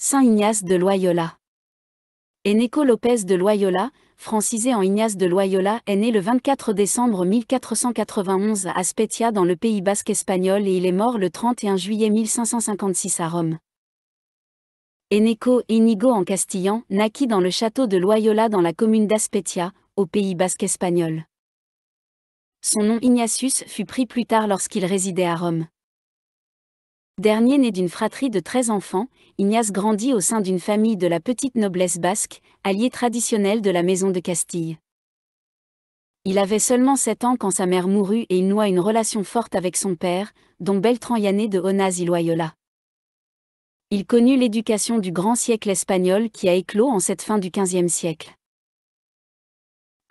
Saint Ignace de Loyola. Eneco Lopez de Loyola, francisé en Ignace de Loyola, est né le 24 décembre 1491 à Aspetia dans le Pays basque espagnol et il est mort le 31 juillet 1556 à Rome. Eneco Inigo en castillan naquit dans le château de Loyola dans la commune d'Aspetia, au Pays basque espagnol. Son nom Ignatius fut pris plus tard lorsqu'il résidait à Rome. Dernier né d'une fratrie de 13 enfants, Ignace grandit au sein d'une famille de la petite noblesse basque, alliée traditionnelle de la maison de Castille. Il avait seulement 7 ans quand sa mère mourut et il noua une relation forte avec son père, dont Beltran Yané de Onaz y Loyola. Il connut l'éducation du grand siècle espagnol qui a éclos en cette fin du XVe siècle.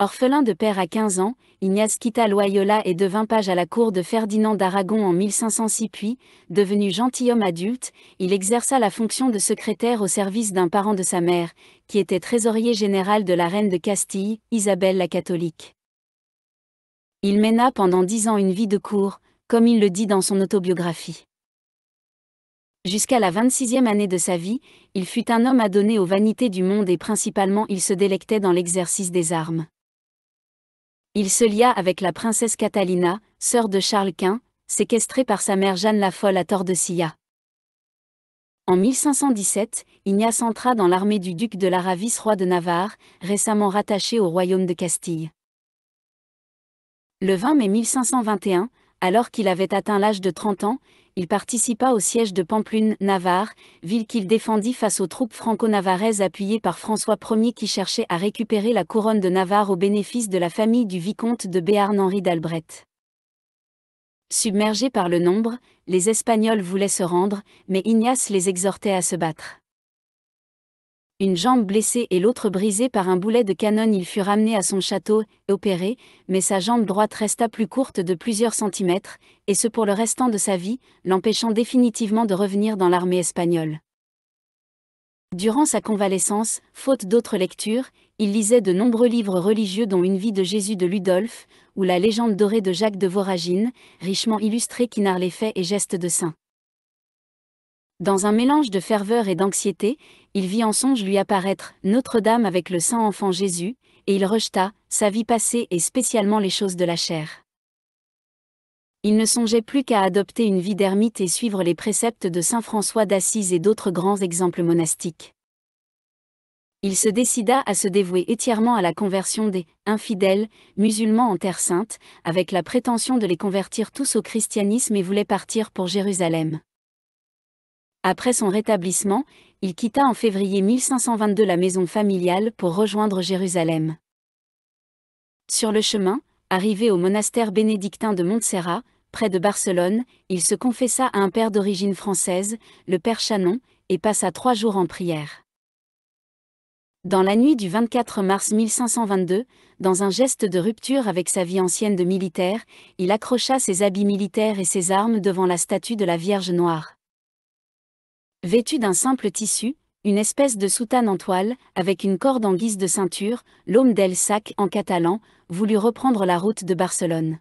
Orphelin de père à 15 ans, Ignace quitta Loyola et devint page à la cour de Ferdinand d'Aragon en 1506 puis, devenu gentilhomme adulte, il exerça la fonction de secrétaire au service d'un parent de sa mère, qui était trésorier général de la reine de Castille, Isabelle la catholique. Il mena pendant dix ans une vie de cour, comme il le dit dans son autobiographie. Jusqu'à la 26e année de sa vie, il fut un homme adonné aux vanités du monde et principalement il se délectait dans l'exercice des armes il se lia avec la princesse Catalina, sœur de Charles Quint, séquestrée par sa mère Jeanne la Folle à Tordesillas. En 1517, Ignace entra dans l'armée du duc de l'Aravis roi de Navarre, récemment rattaché au royaume de Castille. Le 20 mai 1521, alors qu'il avait atteint l'âge de 30 ans, il participa au siège de Pamplune, Navarre, ville qu'il défendit face aux troupes franco navarraises appuyées par François Ier qui cherchait à récupérer la couronne de Navarre au bénéfice de la famille du vicomte de Béarn-Henri d'Albret. Submergés par le nombre, les Espagnols voulaient se rendre, mais Ignace les exhortait à se battre une jambe blessée et l'autre brisée par un boulet de canon, il fut ramené à son château, et opéré, mais sa jambe droite resta plus courte de plusieurs centimètres, et ce pour le restant de sa vie, l'empêchant définitivement de revenir dans l'armée espagnole. Durant sa convalescence, faute d'autres lectures, il lisait de nombreux livres religieux dont Une vie de Jésus de Ludolphe, ou La légende dorée de Jacques de Voragine, richement illustrée qui narre les faits et gestes de saints. Dans un mélange de ferveur et d'anxiété, il vit en songe lui apparaître Notre-Dame avec le Saint Enfant Jésus, et il rejeta sa vie passée et spécialement les choses de la chair. Il ne songeait plus qu'à adopter une vie d'ermite et suivre les préceptes de Saint François d'Assise et d'autres grands exemples monastiques. Il se décida à se dévouer entièrement à la conversion des infidèles, musulmans en Terre Sainte, avec la prétention de les convertir tous au christianisme et voulait partir pour Jérusalem. Après son rétablissement, il quitta en février 1522 la maison familiale pour rejoindre Jérusalem. Sur le chemin, arrivé au monastère bénédictin de Montserrat, près de Barcelone, il se confessa à un père d'origine française, le père Chanon, et passa trois jours en prière. Dans la nuit du 24 mars 1522, dans un geste de rupture avec sa vie ancienne de militaire, il accrocha ses habits militaires et ses armes devant la statue de la Vierge Noire. Vêtu d'un simple tissu, une espèce de soutane en toile, avec une corde en guise de ceinture, l'homme d'El Sac en catalan, voulut reprendre la route de Barcelone.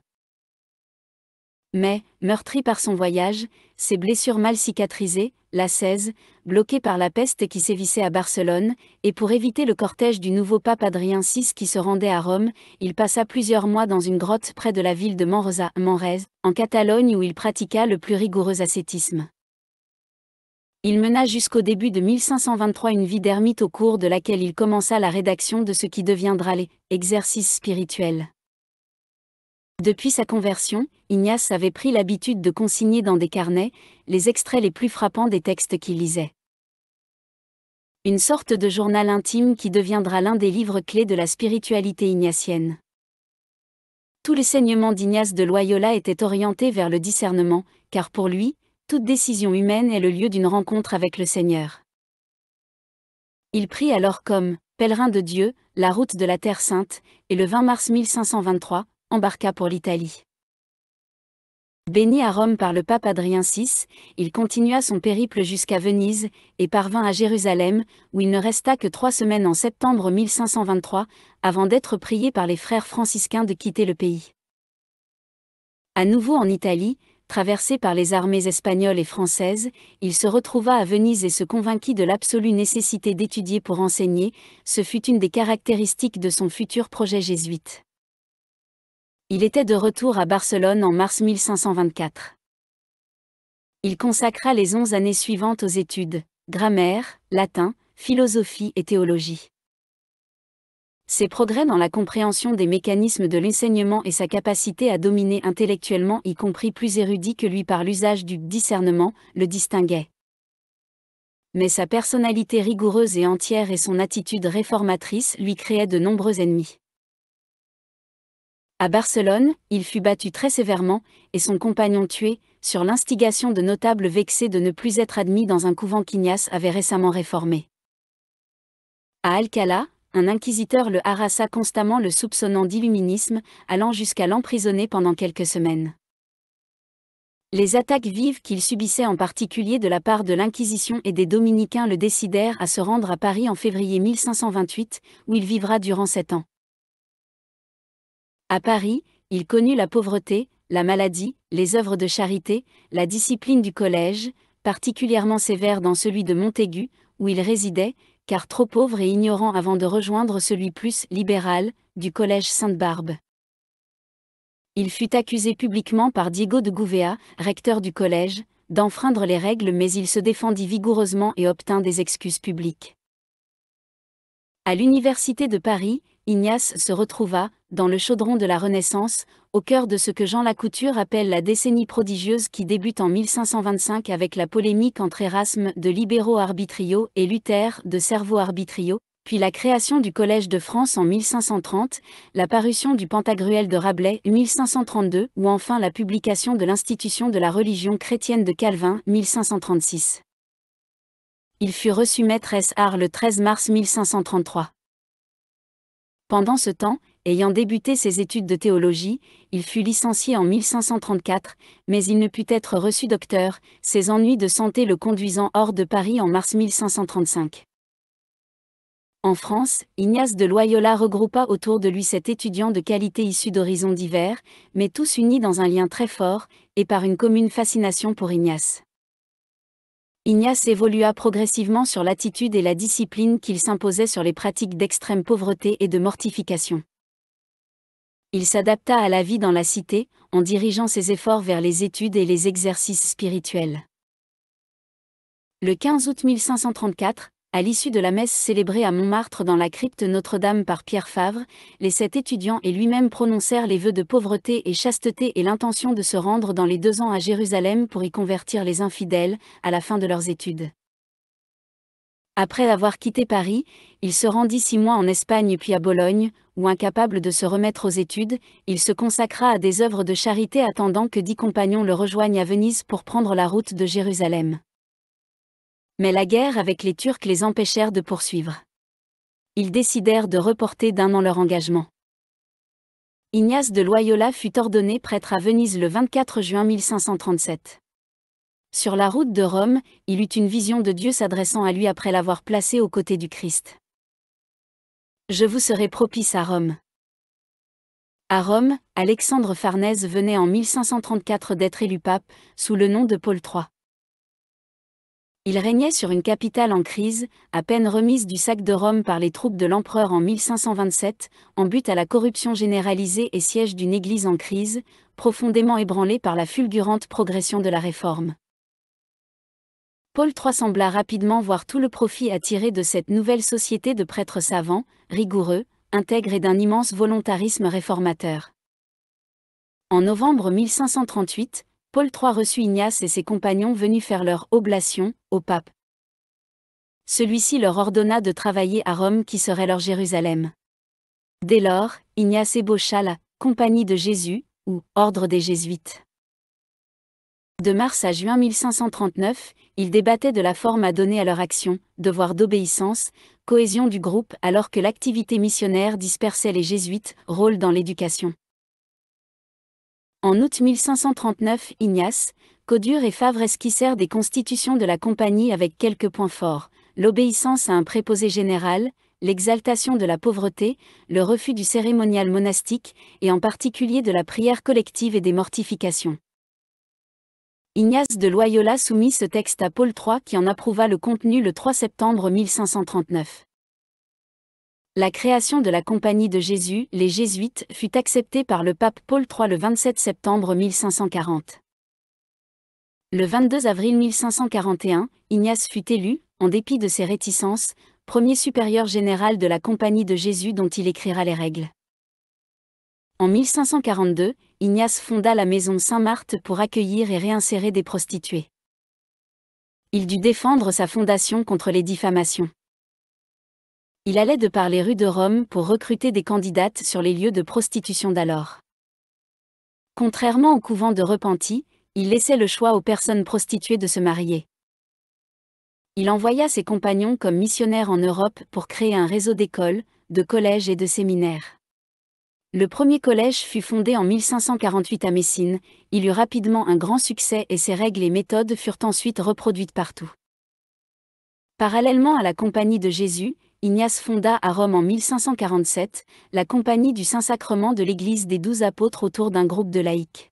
Mais, meurtri par son voyage, ses blessures mal cicatrisées, la 16, bloqué par la peste qui sévissait à Barcelone, et pour éviter le cortège du nouveau pape Adrien VI qui se rendait à Rome, il passa plusieurs mois dans une grotte près de la ville de Manresa, en Catalogne où il pratiqua le plus rigoureux ascétisme. Il mena jusqu'au début de 1523 une vie d'ermite au cours de laquelle il commença la rédaction de ce qui deviendra les exercices spirituels. Depuis sa conversion, Ignace avait pris l'habitude de consigner dans des carnets les extraits les plus frappants des textes qu'il lisait. Une sorte de journal intime qui deviendra l'un des livres clés de la spiritualité ignatienne. Tous les saignements d'Ignace de Loyola étaient orientés vers le discernement, car pour lui, toute décision humaine est le lieu d'une rencontre avec le Seigneur. Il prit alors comme pèlerin de Dieu la route de la Terre Sainte, et le 20 mars 1523, embarqua pour l'Italie. Béni à Rome par le pape Adrien VI, il continua son périple jusqu'à Venise, et parvint à Jérusalem, où il ne resta que trois semaines en septembre 1523, avant d'être prié par les frères franciscains de quitter le pays. À nouveau en Italie, traversé par les armées espagnoles et françaises, il se retrouva à Venise et se convainquit de l'absolue nécessité d'étudier pour enseigner, ce fut une des caractéristiques de son futur projet jésuite. Il était de retour à Barcelone en mars 1524. Il consacra les onze années suivantes aux études, grammaire, latin, philosophie et théologie ses progrès dans la compréhension des mécanismes de l'enseignement et sa capacité à dominer intellectuellement, y compris plus érudit que lui par l'usage du discernement, le distinguaient. Mais sa personnalité rigoureuse et entière et son attitude réformatrice lui créaient de nombreux ennemis. À Barcelone, il fut battu très sévèrement, et son compagnon tué, sur l'instigation de notables vexés de ne plus être admis dans un couvent qu'Ignace avait récemment réformé. À Alcala, un inquisiteur le harassa constamment le soupçonnant d'illuminisme, allant jusqu'à l'emprisonner pendant quelques semaines. Les attaques vives qu'il subissait en particulier de la part de l'Inquisition et des dominicains le décidèrent à se rendre à Paris en février 1528, où il vivra durant sept ans. À Paris, il connut la pauvreté, la maladie, les œuvres de charité, la discipline du collège, particulièrement sévère dans celui de Montaigu, où il résidait, car trop pauvre et ignorant avant de rejoindre celui plus libéral, du Collège Sainte-Barbe. Il fut accusé publiquement par Diego de Gouvea, recteur du collège, d'enfreindre les règles mais il se défendit vigoureusement et obtint des excuses publiques. À l'Université de Paris, Ignace se retrouva, dans le chaudron de la Renaissance, au cœur de ce que Jean Lacouture appelle la décennie prodigieuse qui débute en 1525 avec la polémique entre Erasme de libéraux arbitrio et Luther de cerveau arbitrio, puis la création du Collège de France en 1530, la parution du Pentagruel de Rabelais 1532 ou enfin la publication de l'Institution de la religion chrétienne de Calvin 1536. Il fut reçu maîtresse Art le 13 mars 1533. Pendant ce temps, ayant débuté ses études de théologie, il fut licencié en 1534, mais il ne put être reçu docteur, ses ennuis de santé le conduisant hors de Paris en mars 1535. En France, Ignace de Loyola regroupa autour de lui sept étudiants de qualité issus d'horizons divers, mais tous unis dans un lien très fort, et par une commune fascination pour Ignace. Ignace évolua progressivement sur l'attitude et la discipline qu'il s'imposait sur les pratiques d'extrême pauvreté et de mortification. Il s'adapta à la vie dans la cité, en dirigeant ses efforts vers les études et les exercices spirituels. Le 15 août 1534, à l'issue de la messe célébrée à Montmartre dans la crypte Notre-Dame par Pierre Favre, les sept étudiants et lui-même prononcèrent les vœux de pauvreté et chasteté et l'intention de se rendre dans les deux ans à Jérusalem pour y convertir les infidèles, à la fin de leurs études. Après avoir quitté Paris, il se rendit six mois en Espagne puis à Bologne, où incapable de se remettre aux études, il se consacra à des œuvres de charité attendant que dix compagnons le rejoignent à Venise pour prendre la route de Jérusalem mais la guerre avec les Turcs les empêchèrent de poursuivre. Ils décidèrent de reporter d'un an leur engagement. Ignace de Loyola fut ordonné prêtre à Venise le 24 juin 1537. Sur la route de Rome, il eut une vision de Dieu s'adressant à lui après l'avoir placé aux côtés du Christ. Je vous serai propice à Rome. À Rome, Alexandre Farnèse venait en 1534 d'être élu pape, sous le nom de Paul III. Il régnait sur une capitale en crise, à peine remise du sac de Rome par les troupes de l'empereur en 1527, en but à la corruption généralisée et siège d'une église en crise, profondément ébranlée par la fulgurante progression de la réforme. Paul III sembla rapidement voir tout le profit attiré de cette nouvelle société de prêtres savants, rigoureux, intègres et d'un immense volontarisme réformateur. En novembre 1538, Paul III reçut Ignace et ses compagnons venus faire leur oblation au pape. Celui-ci leur ordonna de travailler à Rome qui serait leur Jérusalem. Dès lors, Ignace ébaucha la Compagnie de Jésus, ou Ordre des Jésuites. De mars à juin 1539, ils débattaient de la forme à donner à leur action, devoir d'obéissance, cohésion du groupe alors que l'activité missionnaire dispersait les jésuites, rôle dans l'éducation. En août 1539, Ignace, Codure et Favre esquissèrent des constitutions de la compagnie avec quelques points forts, l'obéissance à un préposé général, l'exaltation de la pauvreté, le refus du cérémonial monastique, et en particulier de la prière collective et des mortifications. Ignace de Loyola soumit ce texte à Paul III qui en approuva le contenu le 3 septembre 1539. La création de la Compagnie de Jésus, les Jésuites, fut acceptée par le pape Paul III le 27 septembre 1540. Le 22 avril 1541, Ignace fut élu, en dépit de ses réticences, premier supérieur général de la Compagnie de Jésus dont il écrira les règles. En 1542, Ignace fonda la maison Saint-Marthe pour accueillir et réinsérer des prostituées. Il dut défendre sa fondation contre les diffamations il allait de par les rues de Rome pour recruter des candidates sur les lieux de prostitution d'alors. Contrairement au couvent de Repenti, il laissait le choix aux personnes prostituées de se marier. Il envoya ses compagnons comme missionnaires en Europe pour créer un réseau d'écoles, de collèges et de séminaires. Le premier collège fut fondé en 1548 à Messine, il eut rapidement un grand succès et ses règles et méthodes furent ensuite reproduites partout. Parallèlement à la Compagnie de Jésus, Ignace fonda à Rome en 1547 la Compagnie du Saint-Sacrement de l'Église des douze apôtres autour d'un groupe de laïcs.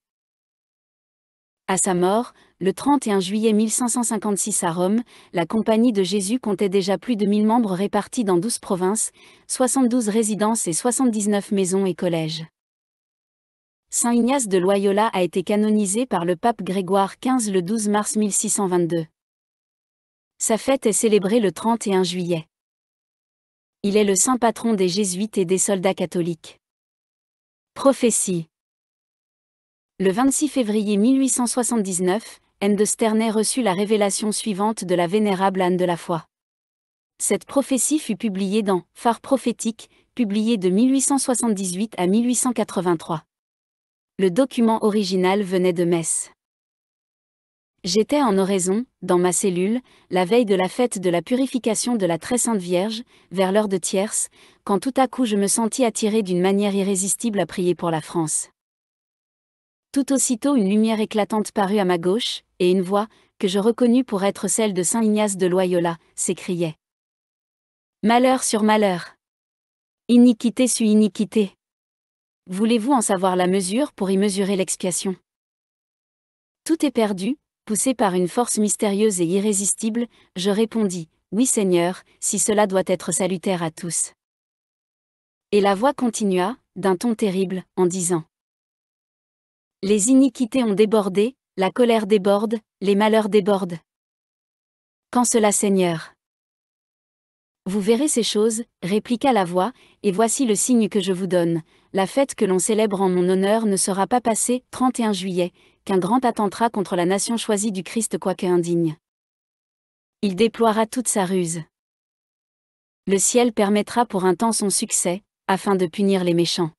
À sa mort, le 31 juillet 1556 à Rome, la Compagnie de Jésus comptait déjà plus de 1000 membres répartis dans 12 provinces, 72 résidences et 79 maisons et collèges. Saint Ignace de Loyola a été canonisé par le pape Grégoire XV le 12 mars 1622. Sa fête est célébrée le 31 juillet il est le saint patron des jésuites et des soldats catholiques. Prophétie Le 26 février 1879, Anne de Sternay reçut la révélation suivante de la vénérable Anne de la Foi. Cette prophétie fut publiée dans Phare prophétique, publié de 1878 à 1883. Le document original venait de Metz. J'étais en oraison, dans ma cellule, la veille de la fête de la purification de la très sainte Vierge, vers l'heure de tierce, quand tout à coup je me sentis attiré d'une manière irrésistible à prier pour la France. Tout aussitôt une lumière éclatante parut à ma gauche, et une voix, que je reconnus pour être celle de saint Ignace de Loyola, s'écriait. Malheur sur malheur. Iniquité sur iniquité. Voulez-vous en savoir la mesure pour y mesurer l'expiation Tout est perdu, poussé par une force mystérieuse et irrésistible, je répondis, Oui Seigneur, si cela doit être salutaire à tous. Et la voix continua, d'un ton terrible, en disant, Les iniquités ont débordé, la colère déborde, les malheurs débordent. Quand cela Seigneur Vous verrez ces choses, répliqua la voix, et voici le signe que je vous donne, la fête que l'on célèbre en mon honneur ne sera pas passée, 31 juillet, qu'un grand attentat contre la nation choisie du Christ quoique indigne. Il déploiera toute sa ruse. Le ciel permettra pour un temps son succès, afin de punir les méchants.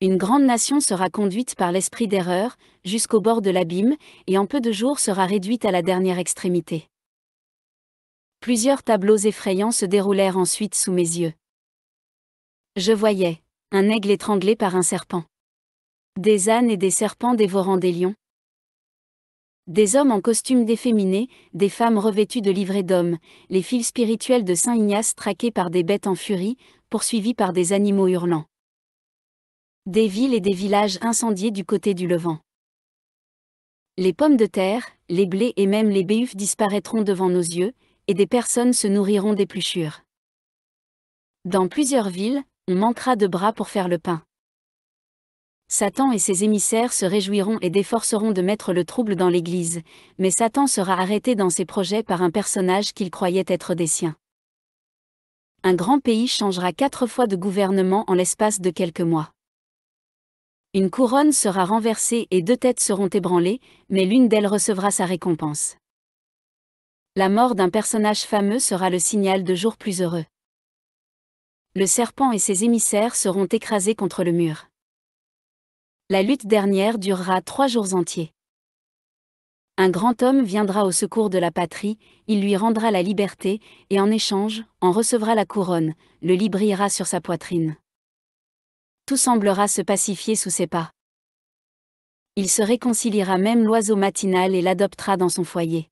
Une grande nation sera conduite par l'esprit d'erreur, jusqu'au bord de l'abîme, et en peu de jours sera réduite à la dernière extrémité. Plusieurs tableaux effrayants se déroulèrent ensuite sous mes yeux. Je voyais un aigle étranglé par un serpent. Des ânes et des serpents dévorant des lions. Des hommes en costume déféminé, des femmes revêtues de livrées d'hommes, les fils spirituels de Saint Ignace traqués par des bêtes en furie, poursuivis par des animaux hurlants. Des villes et des villages incendiés du côté du Levant. Les pommes de terre, les blés et même les béufs disparaîtront devant nos yeux, et des personnes se nourriront d'épluchures. Dans plusieurs villes, on manquera de bras pour faire le pain. Satan et ses émissaires se réjouiront et déforceront de mettre le trouble dans l'Église, mais Satan sera arrêté dans ses projets par un personnage qu'il croyait être des siens. Un grand pays changera quatre fois de gouvernement en l'espace de quelques mois. Une couronne sera renversée et deux têtes seront ébranlées, mais l'une d'elles recevra sa récompense. La mort d'un personnage fameux sera le signal de jours plus heureux le serpent et ses émissaires seront écrasés contre le mur. La lutte dernière durera trois jours entiers. Un grand homme viendra au secours de la patrie, il lui rendra la liberté, et en échange, en recevra la couronne, le lit brillera sur sa poitrine. Tout semblera se pacifier sous ses pas. Il se réconciliera même l'oiseau matinal et l'adoptera dans son foyer.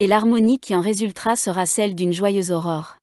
Et l'harmonie qui en résultera sera celle d'une joyeuse aurore.